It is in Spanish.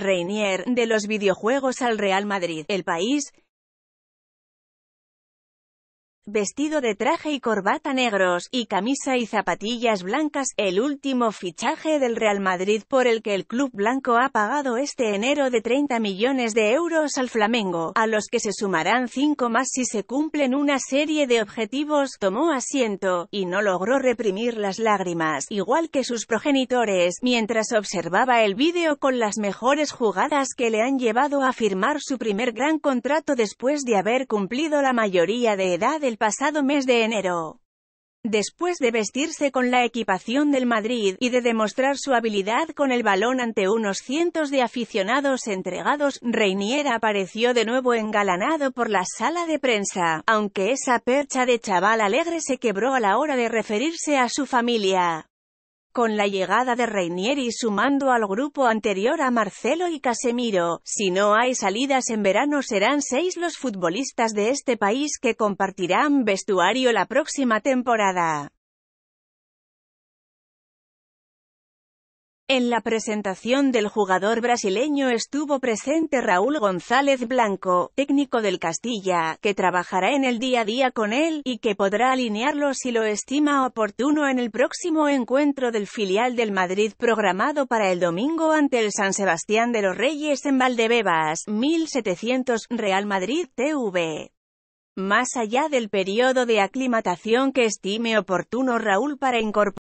Reinier, de los videojuegos al Real Madrid, El País, vestido de traje y corbata negros, y camisa y zapatillas blancas, el último fichaje del Real Madrid por el que el club blanco ha pagado este enero de 30 millones de euros al Flamengo, a los que se sumarán 5 más si se cumplen una serie de objetivos, tomó asiento, y no logró reprimir las lágrimas, igual que sus progenitores, mientras observaba el vídeo con las mejores jugadas que le han llevado a firmar su primer gran contrato después de haber cumplido la mayoría de edad pasado mes de enero. Después de vestirse con la equipación del Madrid y de demostrar su habilidad con el balón ante unos cientos de aficionados entregados, Reinier apareció de nuevo engalanado por la sala de prensa, aunque esa percha de chaval alegre se quebró a la hora de referirse a su familia con la llegada de Reinieri sumando al grupo anterior a Marcelo y Casemiro. Si no hay salidas en verano serán seis los futbolistas de este país que compartirán vestuario la próxima temporada. En la presentación del jugador brasileño estuvo presente Raúl González Blanco, técnico del Castilla, que trabajará en el día a día con él, y que podrá alinearlo si lo estima oportuno en el próximo encuentro del filial del Madrid programado para el domingo ante el San Sebastián de los Reyes en Valdebebas, 1700 Real Madrid TV. Más allá del periodo de aclimatación que estime oportuno Raúl para incorporar